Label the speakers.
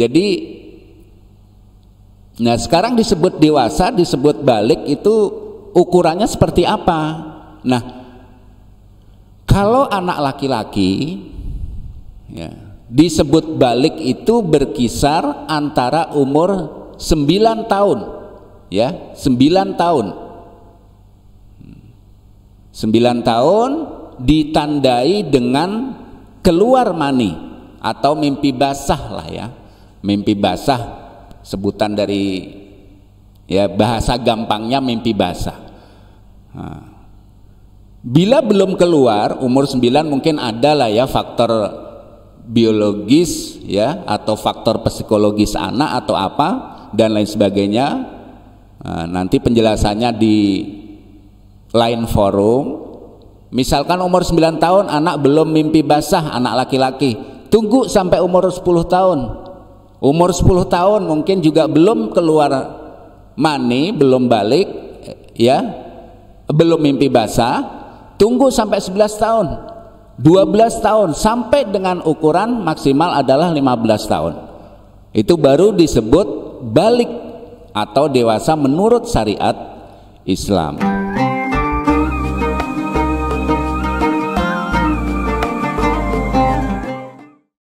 Speaker 1: Jadi nah sekarang disebut dewasa, disebut balik itu ukurannya seperti apa? Nah, kalau anak laki-laki ya, disebut balik itu berkisar antara umur 9 tahun ya, 9 tahun. 9 tahun ditandai dengan keluar mani atau mimpi basah lah ya mimpi basah sebutan dari ya bahasa gampangnya mimpi basah. Bila belum keluar umur 9 mungkin adalah ya faktor biologis ya atau faktor psikologis anak atau apa dan lain sebagainya. Nah, nanti penjelasannya di lain forum. Misalkan umur 9 tahun anak belum mimpi basah anak laki-laki. Tunggu sampai umur 10 tahun umur 10 tahun mungkin juga belum keluar mani, belum balik ya, belum mimpi basah, tunggu sampai 11 tahun, 12 tahun sampai dengan ukuran maksimal adalah 15 tahun. Itu baru disebut balik atau dewasa menurut syariat Islam.